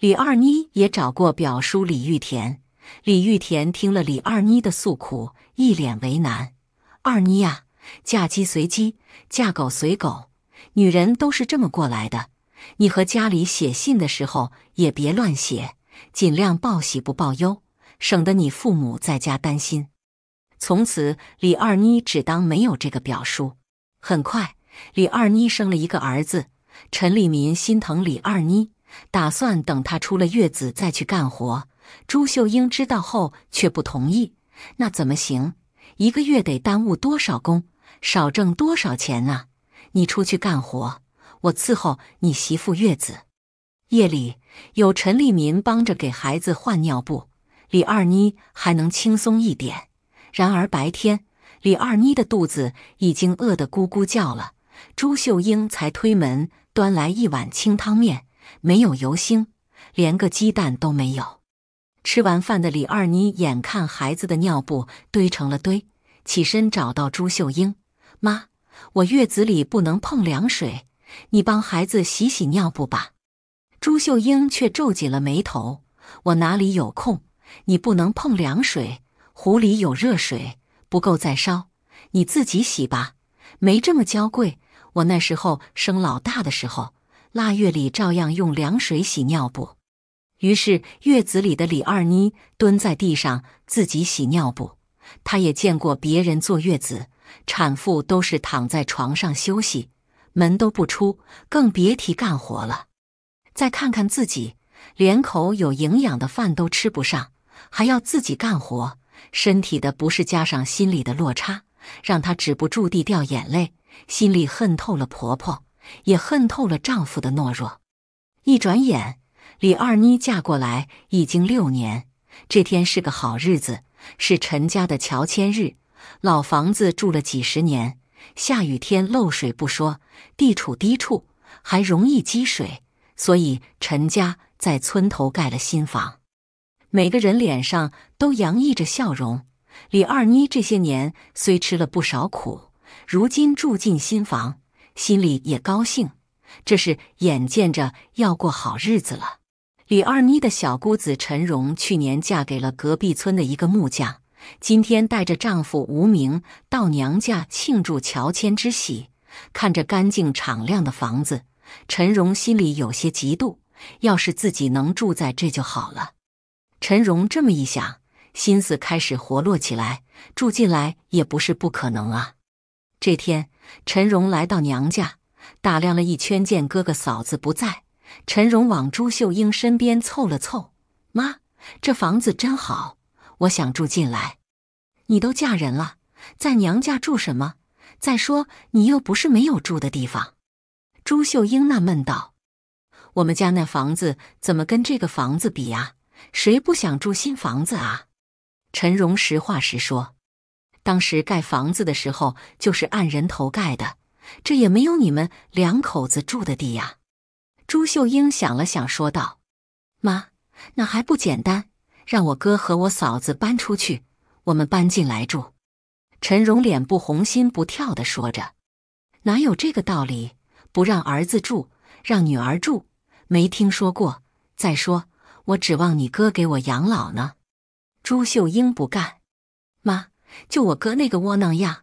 李二妮也找过表叔李玉田，李玉田听了李二妮的诉苦，一脸为难：“二妮呀，嫁鸡随鸡，嫁狗随狗，女人都是这么过来的。你和家里写信的时候也别乱写。”尽量报喜不报忧，省得你父母在家担心。从此，李二妮只当没有这个表叔。很快，李二妮生了一个儿子。陈立民心疼李二妮，打算等她出了月子再去干活。朱秀英知道后却不同意：“那怎么行？一个月得耽误多少工，少挣多少钱啊？你出去干活，我伺候你媳妇月子。”夜里。有陈立民帮着给孩子换尿布，李二妮还能轻松一点。然而白天，李二妮的肚子已经饿得咕咕叫了。朱秀英才推门端来一碗清汤面，没有油腥，连个鸡蛋都没有。吃完饭的李二妮眼看孩子的尿布堆成了堆，起身找到朱秀英：“妈，我月子里不能碰凉水，你帮孩子洗洗尿布吧。”朱秀英却皱紧了眉头：“我哪里有空？你不能碰凉水，壶里有热水，不够再烧。你自己洗吧，没这么娇贵。我那时候生老大的时候，腊月里照样用凉水洗尿布。”于是月子里的李二妮蹲在地上自己洗尿布。她也见过别人坐月子，产妇都是躺在床上休息，门都不出，更别提干活了。再看看自己，连口有营养的饭都吃不上，还要自己干活，身体的不适加上心里的落差，让她止不住地掉眼泪，心里恨透了婆婆，也恨透了丈夫的懦弱。一转眼，李二妮嫁过来已经六年。这天是个好日子，是陈家的乔迁日。老房子住了几十年，下雨天漏水不说，地处低处还容易积水。所以陈家在村头盖了新房，每个人脸上都洋溢着笑容。李二妮这些年虽吃了不少苦，如今住进新房，心里也高兴，这是眼见着要过好日子了。李二妮的小姑子陈荣去年嫁给了隔壁村的一个木匠，今天带着丈夫吴明到娘家庆祝乔迁之喜，看着干净敞亮的房子。陈荣心里有些嫉妒，要是自己能住在这就好了。陈荣这么一想，心思开始活络起来，住进来也不是不可能啊。这天，陈荣来到娘家，打量了一圈，见哥哥嫂子不在，陈荣往朱秀英身边凑了凑：“妈，这房子真好，我想住进来。你都嫁人了，在娘家住什么？再说你又不是没有住的地方。”朱秀英纳闷道：“我们家那房子怎么跟这个房子比啊？谁不想住新房子啊？”陈荣实话实说：“当时盖房子的时候就是按人头盖的，这也没有你们两口子住的地呀。”朱秀英想了想，说道：“妈，那还不简单，让我哥和我嫂子搬出去，我们搬进来住。”陈荣脸不红心不跳的说着：“哪有这个道理？”不让儿子住，让女儿住，没听说过。再说，我指望你哥给我养老呢。朱秀英不干，妈，就我哥那个窝囊样，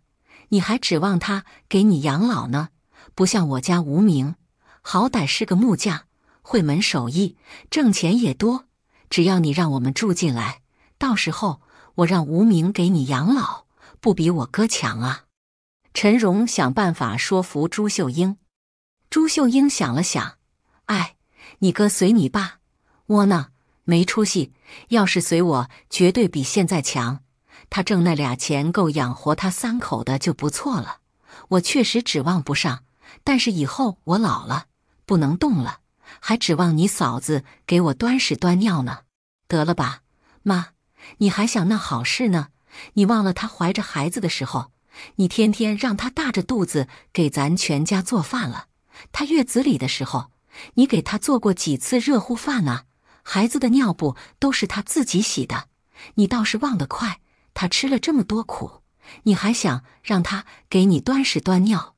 你还指望他给你养老呢？不像我家无名，好歹是个木匠，会门手艺，挣钱也多。只要你让我们住进来，到时候我让无名给你养老，不比我哥强啊。陈荣想办法说服朱秀英。朱秀英想了想，哎，你哥随你爸，窝囊没出息。要是随我，绝对比现在强。他挣那俩钱，够养活他三口的就不错了。我确实指望不上，但是以后我老了，不能动了，还指望你嫂子给我端屎端尿呢？得了吧，妈，你还想那好事呢？你忘了他怀着孩子的时候，你天天让他大着肚子给咱全家做饭了。她月子里的时候，你给她做过几次热乎饭呢？孩子的尿布都是她自己洗的，你倒是忘得快。她吃了这么多苦，你还想让她给你端屎端尿？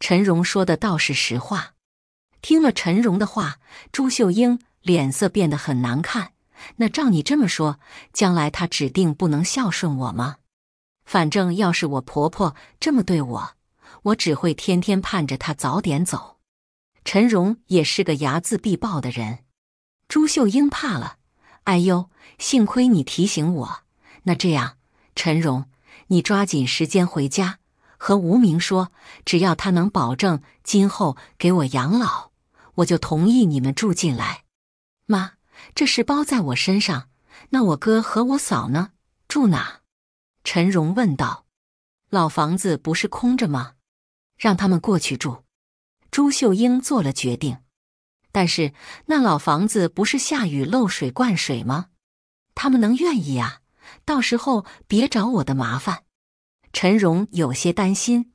陈荣说的倒是实话。听了陈荣的话，朱秀英脸色变得很难看。那照你这么说，将来她指定不能孝顺我吗？反正要是我婆婆这么对我。我只会天天盼着他早点走。陈荣也是个睚眦必报的人。朱秀英怕了，哎呦，幸亏你提醒我。那这样，陈荣，你抓紧时间回家，和吴明说，只要他能保证今后给我养老，我就同意你们住进来。妈，这事包在我身上。那我哥和我嫂呢？住哪？陈荣问道。老房子不是空着吗？让他们过去住。朱秀英做了决定，但是那老房子不是下雨漏水灌水吗？他们能愿意啊？到时候别找我的麻烦。陈荣有些担心，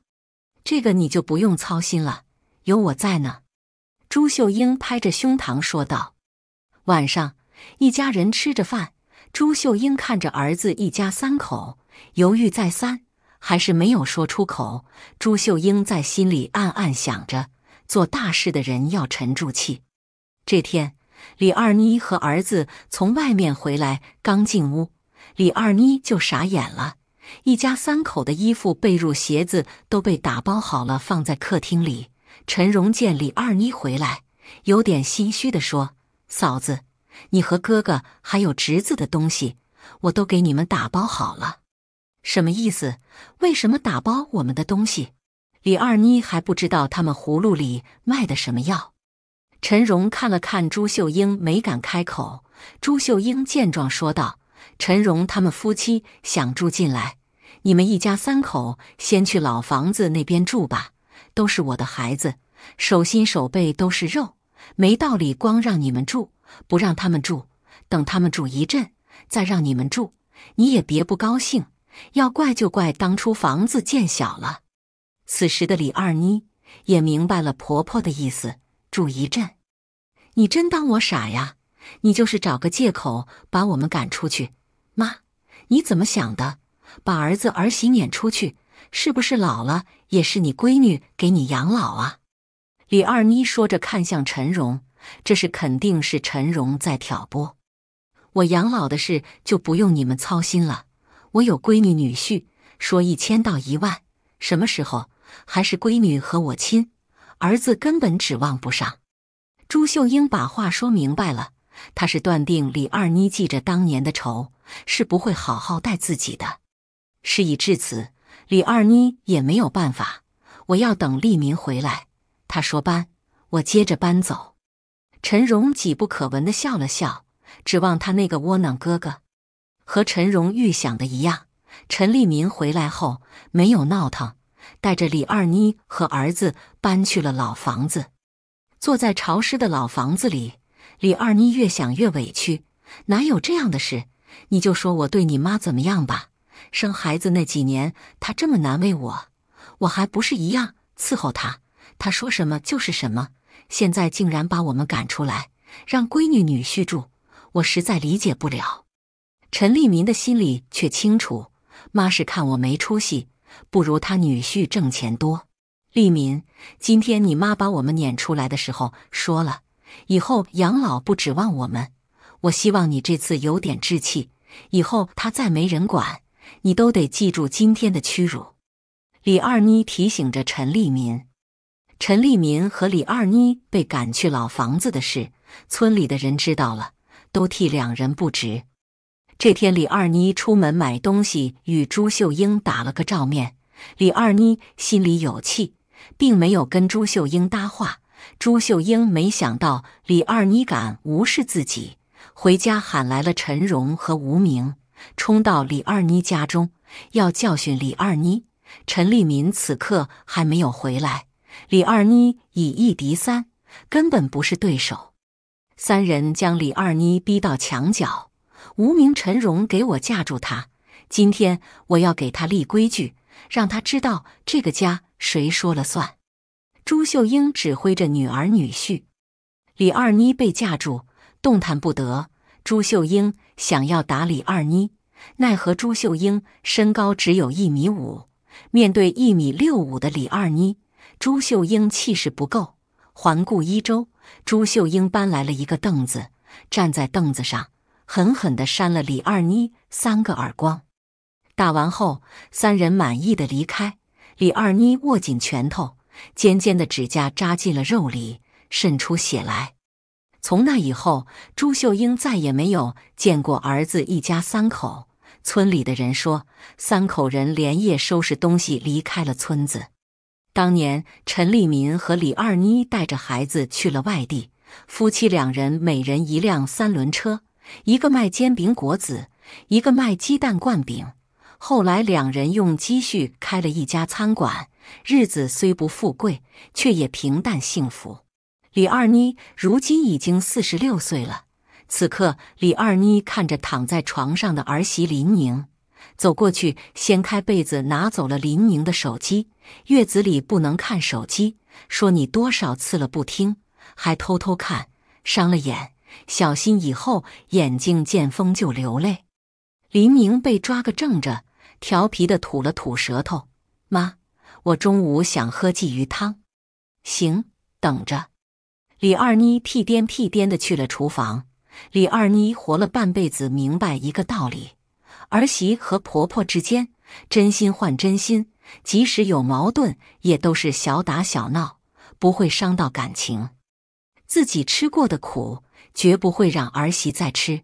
这个你就不用操心了，有我在呢。朱秀英拍着胸膛说道。晚上一家人吃着饭，朱秀英看着儿子一家三口，犹豫再三。还是没有说出口。朱秀英在心里暗暗想着：做大事的人要沉住气。这天，李二妮和儿子从外面回来，刚进屋，李二妮就傻眼了。一家三口的衣服、被褥、鞋子都被打包好了，放在客厅里。陈荣见李二妮回来，有点心虚地说：“嫂子，你和哥哥还有侄子的东西，我都给你们打包好了。”什么意思？为什么打包我们的东西？李二妮还不知道他们葫芦里卖的什么药。陈荣看了看朱秀英，没敢开口。朱秀英见状说道：“陈荣他们夫妻想住进来，你们一家三口先去老房子那边住吧。都是我的孩子，手心手背都是肉，没道理光让你们住，不让他们住。等他们住一阵，再让你们住，你也别不高兴。”要怪就怪当初房子建小了。此时的李二妮也明白了婆婆的意思，住一阵。你真当我傻呀？你就是找个借口把我们赶出去。妈，你怎么想的？把儿子儿媳撵出去，是不是老了也是你闺女给你养老啊？李二妮说着，看向陈荣，这是肯定是陈荣在挑拨。我养老的事就不用你们操心了。我有闺女女婿，说一千到一万，什么时候还是闺女和我亲，儿子根本指望不上。朱秀英把话说明白了，她是断定李二妮记着当年的仇，是不会好好待自己的。事已至此，李二妮也没有办法。我要等利民回来，他说搬，我接着搬走。陈荣几不可闻的笑了笑，指望他那个窝囊哥哥。和陈荣预想的一样，陈立民回来后没有闹腾，带着李二妮和儿子搬去了老房子。坐在潮湿的老房子里，李二妮越想越委屈，哪有这样的事？你就说我对你妈怎么样吧？生孩子那几年，她这么难为我，我还不是一样伺候她？她说什么就是什么。现在竟然把我们赶出来，让闺女女婿住，我实在理解不了。陈立民的心里却清楚，妈是看我没出息，不如他女婿挣钱多。立民，今天你妈把我们撵出来的时候说了，以后养老不指望我们。我希望你这次有点志气，以后他再没人管，你都得记住今天的屈辱。李二妮提醒着陈立民，陈立民和李二妮被赶去老房子的事，村里的人知道了，都替两人不值。这天，李二妮出门买东西，与朱秀英打了个照面。李二妮心里有气，并没有跟朱秀英搭话。朱秀英没想到李二妮敢无视自己，回家喊来了陈荣和吴明，冲到李二妮家中要教训李二妮。陈立民此刻还没有回来，李二妮以一敌三，根本不是对手。三人将李二妮逼到墙角。无名陈荣给我架住他，今天我要给他立规矩，让他知道这个家谁说了算。朱秀英指挥着女儿女婿，李二妮被架住，动弹不得。朱秀英想要打李二妮，奈何朱秀英身高只有一米五，面对一米六五的李二妮，朱秀英气势不够。环顾一周，朱秀英搬来了一个凳子，站在凳子上。狠狠地扇了李二妮三个耳光，打完后，三人满意的离开。李二妮握紧拳头，尖尖的指甲扎进了肉里，渗出血来。从那以后，朱秀英再也没有见过儿子一家三口。村里的人说，三口人连夜收拾东西离开了村子。当年，陈立民和李二妮带着孩子去了外地，夫妻两人每人一辆三轮车。一个卖煎饼果子，一个卖鸡蛋灌饼。后来两人用积蓄开了一家餐馆，日子虽不富贵，却也平淡幸福。李二妮如今已经四十六岁了。此刻，李二妮看着躺在床上的儿媳林宁，走过去掀开被子，拿走了林宁的手机。月子里不能看手机，说你多少次了不听，还偷偷看，伤了眼。小心以后眼睛见风就流泪。黎明被抓个正着，调皮的吐了吐舌头。妈，我中午想喝鲫鱼汤。行，等着。李二妮屁颠屁颠的去了厨房。李二妮活了半辈子，明白一个道理：儿媳和婆婆之间真心换真心，即使有矛盾，也都是小打小闹，不会伤到感情。自己吃过的苦。绝不会让儿媳再吃。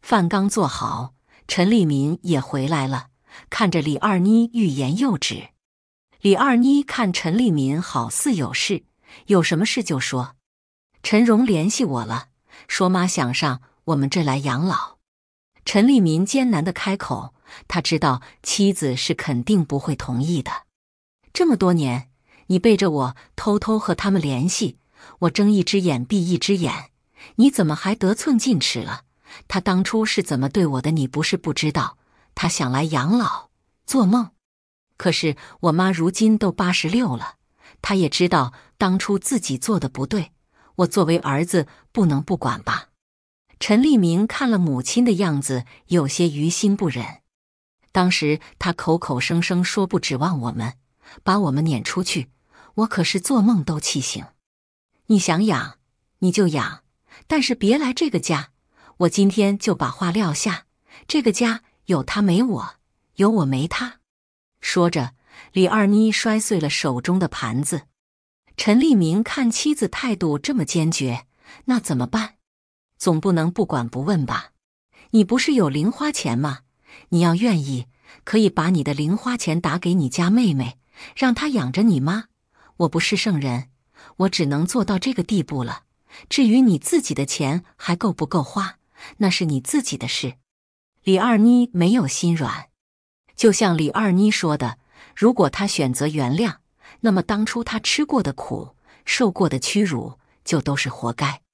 饭刚做好，陈立民也回来了，看着李二妮欲言又止。李二妮看陈立民好似有事，有什么事就说。陈荣联系我了，说妈想上我们这来养老。陈立民艰难地开口，他知道妻子是肯定不会同意的。这么多年，你背着我偷偷和他们联系，我睁一只眼闭一只眼。你怎么还得寸进尺了？他当初是怎么对我的？你不是不知道。他想来养老，做梦。可是我妈如今都八十六了，她也知道当初自己做的不对。我作为儿子，不能不管吧？陈立明看了母亲的样子，有些于心不忍。当时他口口声声说不指望我们，把我们撵出去，我可是做梦都气醒。你想养，你就养。但是别来这个家，我今天就把话撂下。这个家有他没我，有我没他。说着，李二妮摔碎了手中的盘子。陈立明看妻子态度这么坚决，那怎么办？总不能不管不问吧？你不是有零花钱吗？你要愿意，可以把你的零花钱打给你家妹妹，让她养着你妈。我不是圣人，我只能做到这个地步了。至于你自己的钱还够不够花，那是你自己的事。李二妮没有心软，就像李二妮说的，如果他选择原谅，那么当初他吃过的苦、受过的屈辱，就都是活该。